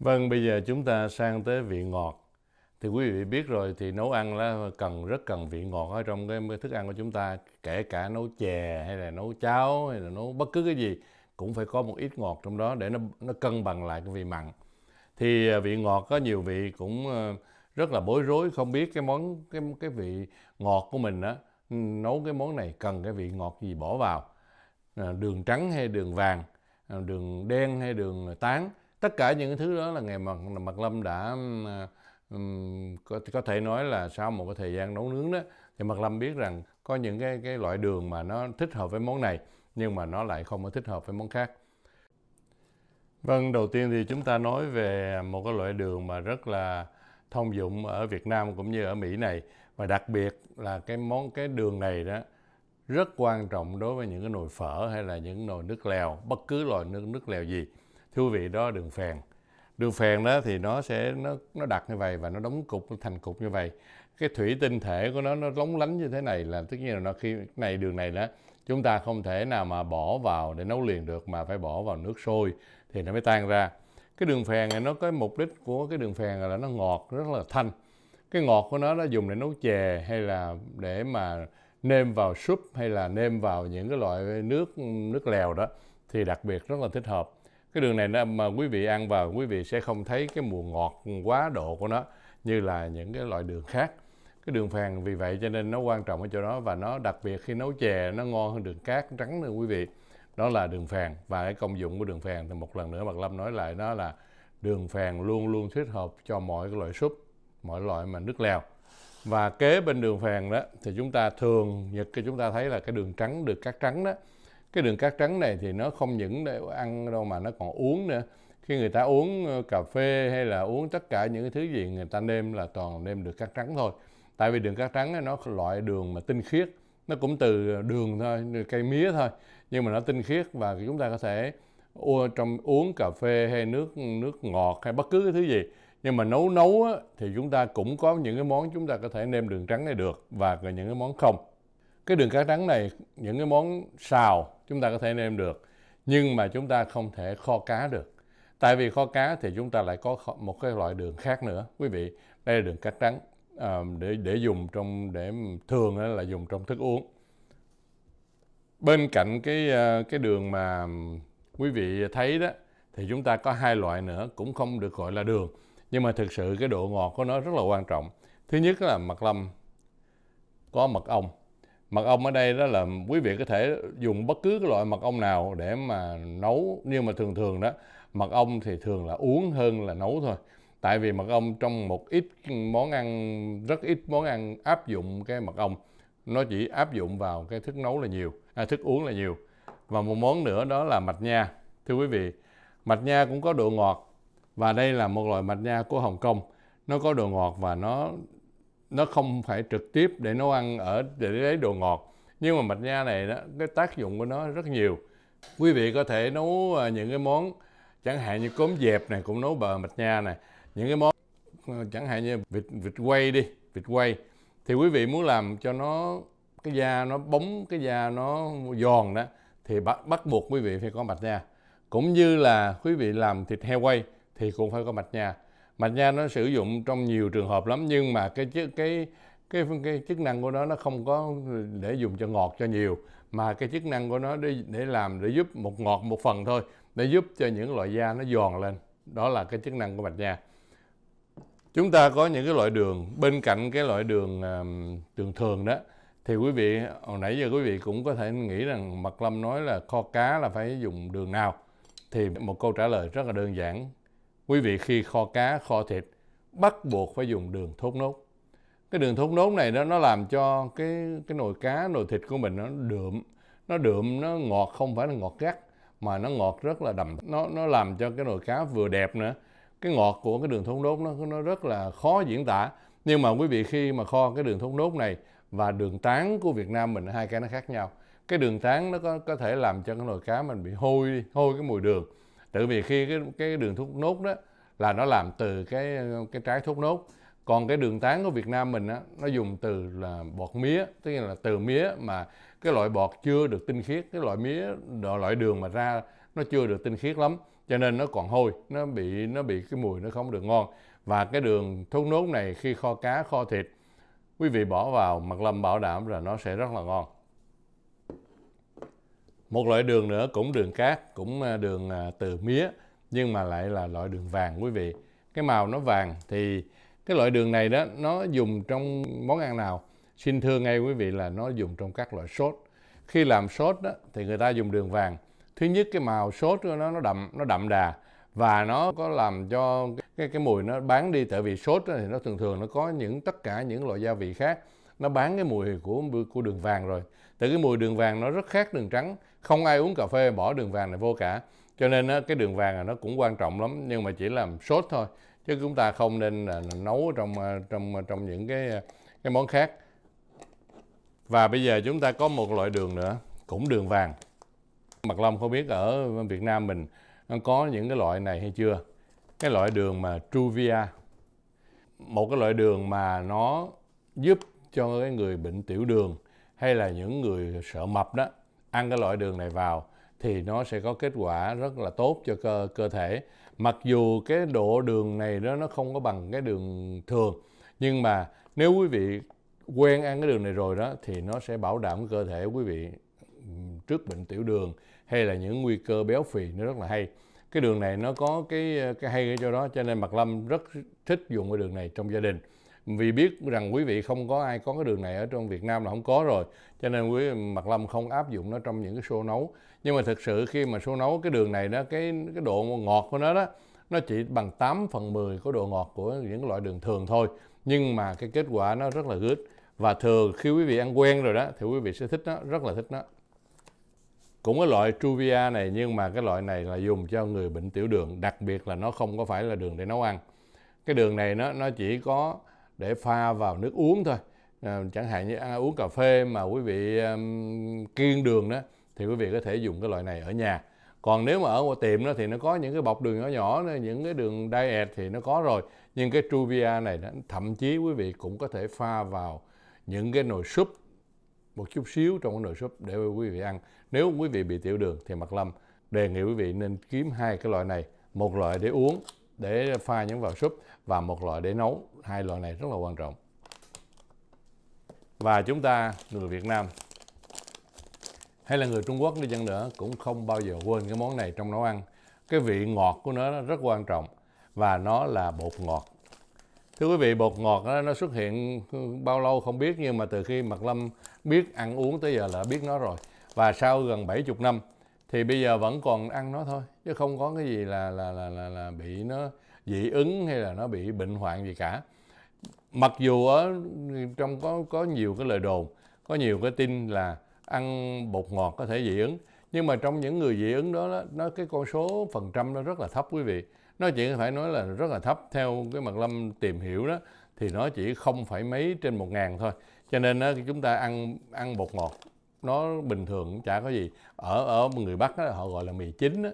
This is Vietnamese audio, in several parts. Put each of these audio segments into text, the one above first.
Vâng, bây giờ chúng ta sang tới vị ngọt. Thì quý vị biết rồi thì nấu ăn là cần rất cần vị ngọt ở trong cái thức ăn của chúng ta, kể cả nấu chè hay là nấu cháo hay là nấu bất cứ cái gì cũng phải có một ít ngọt trong đó để nó nó cân bằng lại cái vị mặn. Thì à, vị ngọt có nhiều vị cũng à, rất là bối rối không biết cái món cái cái vị ngọt của mình á nấu cái món này cần cái vị ngọt gì bỏ vào À, đường trắng hay đường vàng à, đường đen hay đường tán tất cả những thứ đó là ngày mặt mặt lâm đã có, có thể nói là sau một cái thời gian nấu nướng đó thì mặt lâm biết rằng có những cái cái loại đường mà nó thích hợp với món này nhưng mà nó lại không có thích hợp với món khác vâng đầu tiên thì chúng ta nói về một cái loại đường mà rất là thông dụng ở Việt Nam cũng như ở Mỹ này và đặc biệt là cái món cái đường này đó rất quan trọng đối với những cái nồi phở hay là những nồi nước lèo, bất cứ loại nước nước lèo gì. Thưa quý vị, đó đường phèn. Đường phèn đó thì nó sẽ nó nó đặt như vậy và nó đóng cục thành cục như vậy. Cái thủy tinh thể của nó nó lóng lánh như thế này là tất nhiên là nó khi này đường này đó chúng ta không thể nào mà bỏ vào để nấu liền được mà phải bỏ vào nước sôi thì nó mới tan ra. Cái đường phèn này nó có mục đích của cái đường phèn là nó ngọt rất là thanh. Cái ngọt của nó nó dùng để nấu chè hay là để mà nêm vào súp hay là nêm vào những cái loại nước nước lèo đó thì đặc biệt rất là thích hợp cái đường này mà quý vị ăn vào quý vị sẽ không thấy cái mùi ngọt ừ, quá độ của nó như là những cái loại đường khác cái đường phèn vì vậy cho nên nó quan trọng ở chỗ đó và nó đặc biệt khi nấu chè nó ngon hơn đường cát trắng nữa quý vị đó là đường phèn và cái công dụng của đường phèn thì một lần nữa Mạc Lâm nói lại nó là đường phèn luôn luôn thích hợp cho mọi cái loại súp mọi loại mà nước lèo và kế bên đường phèn đó thì chúng ta thường nhật cái chúng ta thấy là cái đường trắng được cát trắng đó cái đường cát trắng này thì nó không những để ăn đâu mà nó còn uống nữa khi người ta uống ờ, cà phê hay là uống tất cả những cái thứ gì người ta nêm là toàn nêm được cát trắng thôi tại vì đường cát trắng nó loại đường mà tinh khiết nó cũng từ đường thôi cây mía thôi nhưng mà nó tinh khiết và chúng ta có thể trong uống cà phê hay nước nước ngọt hay bất cứ cái thứ gì nhưng mà nấu nấu á, thì chúng ta cũng có những cái món chúng ta có thể nêm đường trắng này được và những cái món không cái đường cá trắng này những cái món xào chúng ta có thể nêm được nhưng mà chúng ta không thể kho cá được tại vì kho cá thì chúng ta lại có một cái loại đường khác nữa quý vị đây là đường cá trắng à, để để dùng trong để thường là dùng trong thức uống bên cạnh cái à, cái đường mà quý vị thấy đó thì chúng ta có hai loại nữa cũng không được gọi là đường nhưng mà thực sự cái độ ngọt của nó rất là quan trọng thứ nhất là mật lâm có mật ong mật ong ở đây đó là quý vị có thể dùng bất cứ cái loại mật ong nào để mà nấu nhưng mà thường thường đó mật ong thì thường là uống hơn là nấu thôi tại vì mật ong trong một ít món ăn rất ít món ăn áp dụng cái mật ong nó chỉ áp dụng vào cái thức nấu là nhiều à, thức uống là nhiều và một món nữa đó là mạch nha thưa quý vị mạch nha cũng có độ ngọt và đây là một loại mạch nha của Hồng Kông nó có đồ ngọt và nó nó không phải trực tiếp để nấu ăn ở để lấy đồ ngọt nhưng mà mạch nha này đó cái tác dụng của nó rất nhiều quý vị có thể nấu à, những cái món chẳng hạn như cốm dẹp này cũng nấu bờ mạch nha này những cái món ờ, chẳng hạn như vịt vịt quay đi vịt quay thì quý vị muốn làm cho nó cái da nó bóng cái da nó giòn đó thì bắt bắt buộc quý vị phải có mạch nha cũng như là quý vị làm thịt heo quay thì cũng phải có mạch nha mạch nha nó sử dụng trong nhiều trường hợp lắm nhưng mà cái cái cái cái, cái chức năng của nó nó không có để dùng cho ngọt cho nhiều mà cái chức năng của nó để để làm để giúp một ngọt một phần thôi để giúp cho những loại da nó giòn lên đó là cái chức năng của mạch nha chúng ta có những cái loại đường bên cạnh cái loại đường đường thường đó thì quý vị hồi nãy giờ quý vị cũng có thể nghĩ rằng mật lâm nói là kho cá là phải dùng đường nào thì một câu trả lời rất là đơn giản Quý vị khi kho cá, kho thịt bắt buộc phải dùng đường thốt nốt. Cái đường thốt nốt này nó nó làm cho cái cái nồi cá, nồi thịt của mình nó đượm, nó đượm nó ngọt không phải là ngọt gắt mà nó ngọt rất là đậm. Nó nó làm cho cái nồi cá vừa đẹp nữa. Cái ngọt của cái đường thốt nốt nó nó rất là khó diễn tả. Nhưng mà quý vị khi mà kho cái đường thốt nốt này và đường tán của Việt Nam mình hai cái nó khác nhau. Cái đường tán nó có có thể làm cho cái nồi cá mình bị hôi hôi cái mùi đường tại vì khi cái cái đường thuốc nốt đó là nó làm từ cái cái trái thuốc nốt còn cái đường tán của Việt Nam mình á, nó dùng từ là bọt mía tức là từ mía mà cái loại bọt chưa được tinh khiết cái loại mía loại đường mà ra nó chưa được tinh khiết lắm cho nên nó còn hôi nó bị nó bị cái mùi nó không được ngon và cái đường thốt nốt này khi kho cá kho thịt quý vị bỏ vào mặt lâm bảo đảm là nó sẽ rất là ngon một loại đường nữa cũng đường cát cũng à, đường à, từ mía nhưng mà lại là loại đường vàng quý vị cái màu nó vàng thì cái loại đường này đó nó dùng trong món ăn nào xin thưa ngay quý vị là nó dùng trong các loại sốt khi làm sốt đó, thì người ta dùng đường vàng thứ nhất cái màu sốt của nó nó đậm nó đậm đà và nó có làm cho cái cái mùi nó bán đi tại vì sốt thì nó thường thường nó có những tất cả những loại gia vị khác nó bán cái mùi của của đường vàng rồi Tại cái mùi đường vàng nó rất khác đường trắng không ai uống cà phê bỏ đường vàng này vô cả cho nên á, cái đường vàng này nó cũng quan trọng lắm nhưng mà chỉ làm sốt thôi chứ chúng ta không nên là nấu trong à, trong à, trong những cái à, cái món khác và bây giờ chúng ta có một loại đường nữa cũng đường vàng mặt long không biết ở việt nam mình có những cái loại này hay chưa cái loại đường mà truvia một cái loại đường mà nó giúp cho cái người bệnh tiểu đường hay là những người sợ mập đó ăn cái loại đường này vào thì nó sẽ có kết quả rất là tốt cho cơ cơ thể mặc dù cái độ đường này đó nó không có bằng cái đường thường nhưng mà nếu quý vị quen ăn cái đường này rồi đó thì nó sẽ bảo đảm cơ thể quý vị trước bệnh tiểu đường hay là những nguy cơ béo phì nó rất là hay cái đường này nó có cái cái hay cái chỗ đó cho nên mặt lâm rất thích dùng cái đường này trong gia đình vì biết rằng quý vị không có ai có cái đường này ở trong Việt Nam là không có rồi cho nên quý Mặt Lâm không áp dụng nó trong những cái xô nấu nhưng mà thực sự khi mà xô nấu cái đường này đó cái cái độ ngọt của nó đó nó chỉ bằng 8 phần 10 của độ ngọt của những loại đường thường thôi nhưng mà cái kết quả nó rất là good và thường khi quý vị ăn quen rồi đó thì quý vị sẽ thích nó rất là thích nó cũng cái loại Truvia này nhưng mà cái loại này là dùng cho người bệnh tiểu đường đặc biệt là nó không có phải là đường để nấu ăn cái đường này nó nó chỉ có để pha vào nước uống thôi ờ, chẳng hạn như ăn à, uống cà phê mà quý vị kiêng đường đó thì quý vị có thể dùng cái loại này ở nhà còn nếu mà ở một tiệm đó thì nó có những cái bọc đường nhỏ nhỏ những cái đường diet thì nó có rồi nhưng cái truvia này đó, thậm chí quý vị cũng có thể pha vào những cái nồi súp một chút xíu trong cái nồi súp để quý vị ăn nếu quý vị bị tiểu đường thì mặt lâm đề nghị quý vị nên kiếm hai cái loại này một loại để uống để pha những vào súp và một loại để nấu hai loại này rất là quan trọng và chúng ta người Việt Nam hay là người Trung Quốc đi chăng nữa cũng không bao giờ quên cái món này trong nấu ăn cái vị ngọt của nó rất quan trọng và nó là bột ngọt thưa quý vị bột ngọt đó, nó xuất hiện bao lâu không biết nhưng mà từ khi Mạc Lâm biết ăn uống tới giờ là biết nó rồi và sau gần 70 năm thì bây giờ vẫn còn ăn nó thôi chứ không có cái gì là là là là, là bị nó dị ứng hay là nó bị bệnh hoạn gì cả mặc dù ở trong có có nhiều cái lời đồn có nhiều cái tin là ăn bột ngọt có thể dị ứng nhưng mà trong những người dị ứng đó, nó cái con số phần trăm nó rất là thấp quý vị nó chỉ phải nói là rất là thấp theo cái mặt lâm tìm hiểu đó thì nó chỉ không phải mấy trên một ngàn thôi cho nên đó, chúng ta ăn ăn bột ngọt nó bình thường chả có gì ở ở người bắc đó, họ gọi là mì chính đó.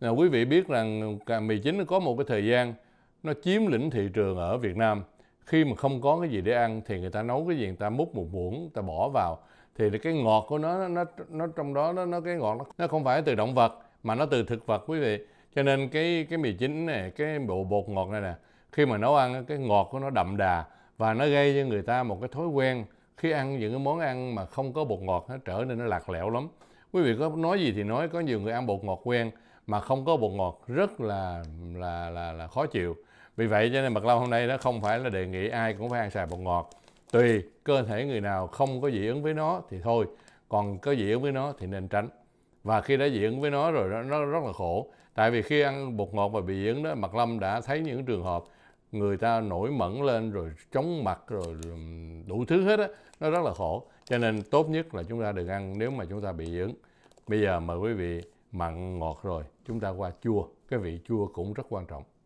Nào, quý vị biết rằng mì chính có một cái thời gian nó chiếm lĩnh thị trường ở Việt Nam khi mà không có cái gì để ăn thì người ta nấu cái gì người ta múc một muỗng người ta bỏ vào thì cái ngọt của nó nó nó trong đó nó, nó cái ngọt nó, nó không phải từ động vật mà nó từ thực vật quý vị cho nên cái cái mì chính này cái bộ bột ngọt này nè khi mà nấu ăn cái ngọt của nó đậm đà và nó gây cho người ta một cái thói quen khi ăn những cái món ăn mà không có bột ngọt nó trở nên nó lạc lẽo lắm quý vị có nói gì thì nói có nhiều người ăn bột ngọt quen mà không có bột ngọt rất là là là, là khó chịu vì vậy cho nên mật ong hôm nay nó không phải là đề nghị ai cũng phải ăn xài bột ngọt tùy cơ thể người nào không có dị ứng với nó thì thôi còn có dị ứng với nó thì nên tránh và khi đã dị ứng với nó rồi nó, nó rất là khổ tại vì khi ăn bột ngọt và bị dị ứng đó mật lâm đã thấy những trường hợp người ta nổi mẫn lên rồi chóng mặt rồi đủ thứ hết á nó rất là khổ cho nên tốt nhất là chúng ta đừng ăn nếu mà chúng ta bị dị bây giờ mời quý vị mặn ngọt rồi chúng ta qua chua cái vị chua cũng rất quan trọng